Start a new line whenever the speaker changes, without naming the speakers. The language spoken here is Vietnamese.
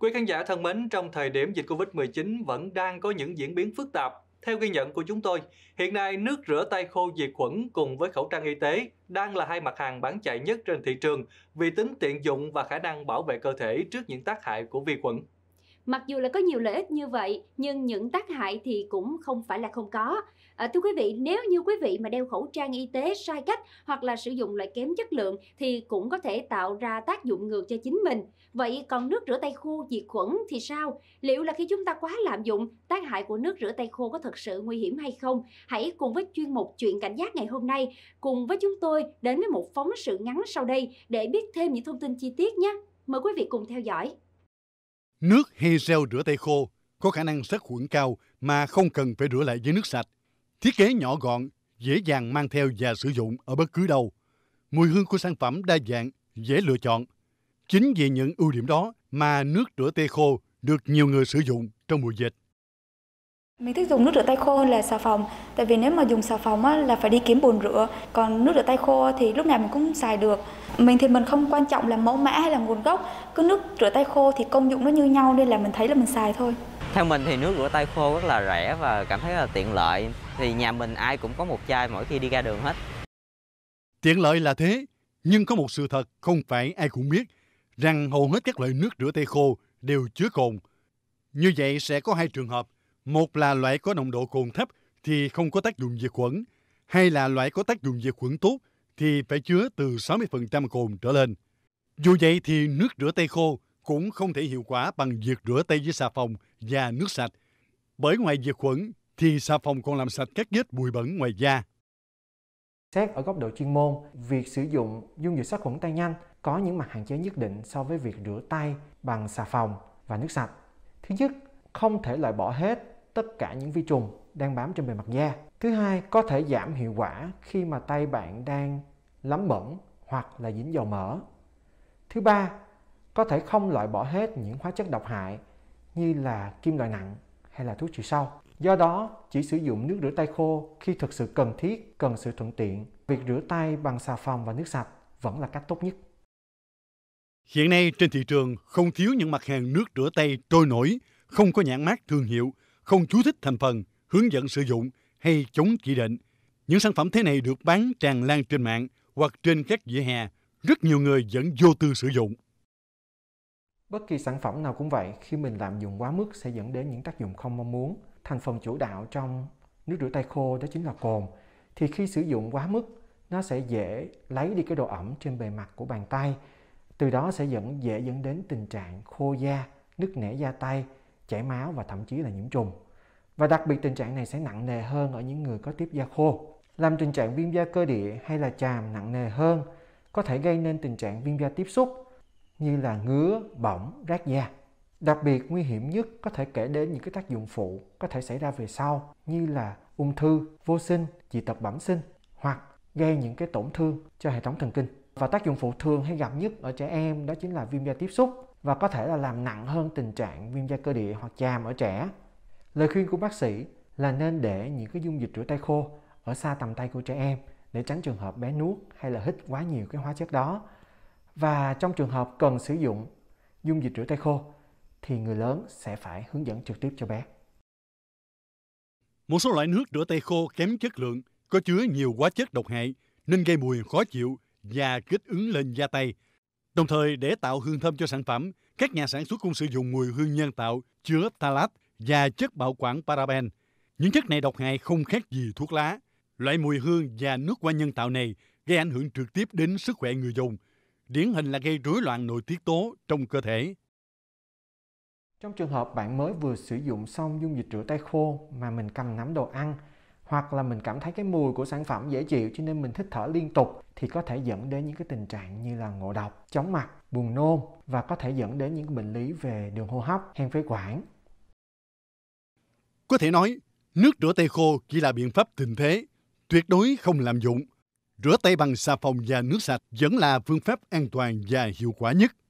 Quý khán giả thân mến, trong thời điểm dịch Covid-19 vẫn đang có những diễn biến phức tạp. Theo ghi nhận của chúng tôi, hiện nay nước rửa tay khô diệt khuẩn cùng với khẩu trang y tế đang là hai mặt hàng bán chạy nhất trên thị trường vì tính tiện dụng và khả năng bảo vệ cơ thể trước những tác hại của vi khuẩn.
Mặc dù là có nhiều lợi ích như vậy, nhưng những tác hại thì cũng không phải là không có. À, thưa quý vị, nếu như quý vị mà đeo khẩu trang y tế sai cách hoặc là sử dụng loại kém chất lượng thì cũng có thể tạo ra tác dụng ngược cho chính mình. Vậy còn nước rửa tay khô diệt khuẩn thì sao? Liệu là khi chúng ta quá lạm dụng, tác hại của nước rửa tay khô có thật sự nguy hiểm hay không? Hãy cùng với chuyên mục chuyện cảnh giác ngày hôm nay cùng với chúng tôi đến với một phóng sự ngắn sau đây để biết thêm những thông tin chi tiết nhé. Mời quý vị cùng theo dõi.
Nước hay gel rửa tay khô có khả năng sát khuẩn cao mà không cần phải rửa lại với nước sạch. Thiết kế nhỏ gọn, dễ dàng mang theo và sử dụng ở bất cứ đâu. Mùi hương của sản phẩm đa dạng, dễ lựa chọn. Chính vì những ưu điểm đó mà nước rửa tay khô được nhiều người sử dụng trong mùa dịch.
Mình thích dùng nước rửa tay khô hơn là xà phòng Tại vì nếu mà dùng xà phòng á, là phải đi kiếm bồn rửa Còn nước rửa tay khô thì lúc nào mình cũng xài được Mình thì mình không quan trọng là mẫu mã hay là nguồn gốc Cứ nước rửa tay khô thì công dụng nó như nhau Nên là mình thấy là mình xài thôi
Theo mình thì nước rửa tay khô rất là rẻ và cảm thấy là tiện lợi Thì nhà mình ai cũng có một chai mỗi khi đi ra đường hết
Tiện lợi là thế Nhưng có một sự thật không phải ai cũng biết Rằng hầu hết các loại nước rửa tay khô đều chứa cồn Như vậy sẽ có hai trường hợp – một là loại có nồng độ cồn thấp thì không có tác dụng diệt khuẩn, hay là loại có tác dụng diệt khuẩn tốt thì phải chứa từ 60% cồn trở lên. Dù vậy thì nước rửa tay khô cũng không thể hiệu quả bằng việc rửa tay với xà phòng và nước sạch. Bởi ngoài diệt khuẩn thì xà phòng
còn làm sạch các vết bụi bẩn ngoài da. Xét ở góc độ chuyên môn, việc sử dụng dung dịch sát khuẩn tay nhanh có những mặt hạn chế nhất định so với việc rửa tay bằng xà phòng và nước sạch. Thứ nhất, không thể loại bỏ hết tất cả những vi trùng đang bám trên bề mặt da. Thứ hai, có thể giảm hiệu quả khi mà tay bạn đang lấm bẩn hoặc là dính dầu mỡ. Thứ ba, có thể không loại bỏ hết những hóa chất độc hại như là kim loại nặng hay là thuốc trừ sâu. Do đó, chỉ sử dụng nước rửa tay khô khi thực sự cần thiết, cần sự thuận tiện. Việc rửa tay bằng xà phòng và nước sạch vẫn là cách tốt nhất.
Hiện nay trên thị trường không thiếu những mặt hàng nước rửa tay trôi nổi, không có nhãn mát thương hiệu, không chú thích thành phần, hướng dẫn sử dụng hay chống chỉ định. Những sản phẩm thế này được bán tràn lan trên mạng hoặc trên các vỉa hè, rất nhiều người vẫn vô tư sử dụng.
Bất kỳ sản phẩm nào cũng vậy, khi mình lạm dụng quá mức sẽ dẫn đến những tác dụng không mong muốn. Thành phần chủ đạo trong nước rửa tay khô đó chính là cồn. Thì khi sử dụng quá mức, nó sẽ dễ lấy đi cái độ ẩm trên bề mặt của bàn tay. Từ đó sẽ dẫn dễ dẫn đến tình trạng khô da, nứt nẻ da tay, chảy máu và thậm chí là nhiễm trùng. Và đặc biệt tình trạng này sẽ nặng nề hơn ở những người có tiếp da khô. Làm tình trạng viêm da cơ địa hay là chàm nặng nề hơn có thể gây nên tình trạng viêm da tiếp xúc như là ngứa, bỏng, rát da. Đặc biệt nguy hiểm nhất có thể kể đến những cái tác dụng phụ có thể xảy ra về sau như là ung thư, vô sinh, dị tật bẩm sinh hoặc gây những cái tổn thương cho hệ thống thần kinh. Và tác dụng phụ thường hay gặp nhất ở trẻ em đó chính là viêm da tiếp xúc và có thể là làm nặng hơn tình trạng viêm da cơ địa hoặc chàm ở trẻ. Lời khuyên của bác sĩ là nên để những cái dung dịch rửa tay khô ở xa tầm tay của trẻ em để tránh trường hợp bé nuốt hay là hít quá nhiều cái hóa chất đó. Và trong trường hợp cần sử dụng dung dịch rửa tay khô thì người lớn sẽ phải hướng dẫn trực tiếp cho bé.
Một số loại nước rửa tay khô kém chất lượng có chứa nhiều hóa chất độc hại nên gây mùi khó chịu và kích ứng lên da tay, Đồng thời, để tạo hương thơm cho sản phẩm, các nhà sản xuất cũng sử dụng mùi hương nhân tạo chứa talat và chất bảo quản paraben. Những chất này độc hại không khác gì thuốc lá. Loại mùi hương và nước hoa nhân tạo này gây ảnh hưởng trực tiếp đến sức khỏe người dùng, điển hình là gây rối loạn nội tiết tố trong cơ thể.
Trong trường hợp bạn mới vừa sử dụng xong dung dịch rửa tay khô mà mình cầm nắm đồ ăn hoặc là mình cảm thấy cái mùi của sản phẩm dễ chịu cho nên mình thích thở liên tục thì có thể dẫn đến những cái tình trạng như là ngộ độc, chóng mặt, buồn nôn và có thể dẫn đến những bệnh lý về đường hô hấp, hen phế quản.
Có thể nói, nước rửa tay khô chỉ là biện pháp tình thế, tuyệt đối không làm dụng. Rửa tay bằng xà phòng và nước sạch vẫn là phương pháp an toàn và hiệu quả nhất.